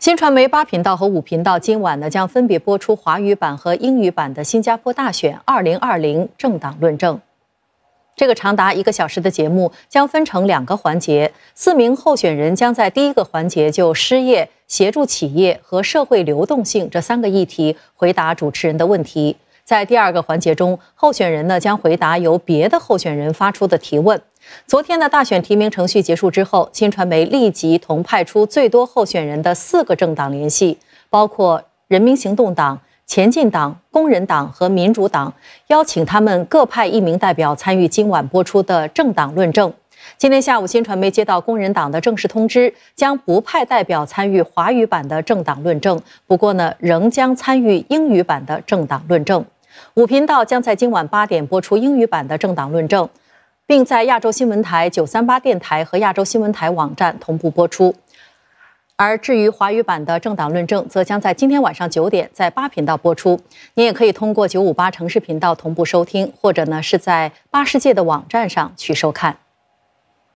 新传媒八频道和五频道今晚呢，将分别播出华语版和英语版的《新加坡大选2020政党论证》。这个长达一个小时的节目将分成两个环节，四名候选人将在第一个环节就失业、协助企业和社会流动性这三个议题回答主持人的问题。在第二个环节中，候选人呢将回答由别的候选人发出的提问。昨天的大选提名程序结束之后，新传媒立即同派出最多候选人的四个政党联系，包括人民行动党、前进党、工人党和民主党，邀请他们各派一名代表参与今晚播出的政党论证。今天下午，新传媒接到工人党的正式通知，将不派代表参与华语版的政党论证，不过呢仍将参与英语版的政党论证。五频道将在今晚八点播出英语版的《政党论证》，并在亚洲新闻台、九三八电台和亚洲新闻台网站同步播出。而至于华语版的《政党论证》，则将在今天晚上九点在八频道播出。您也可以通过九五八城市频道同步收听，或者呢是在八世界的网站上去收看。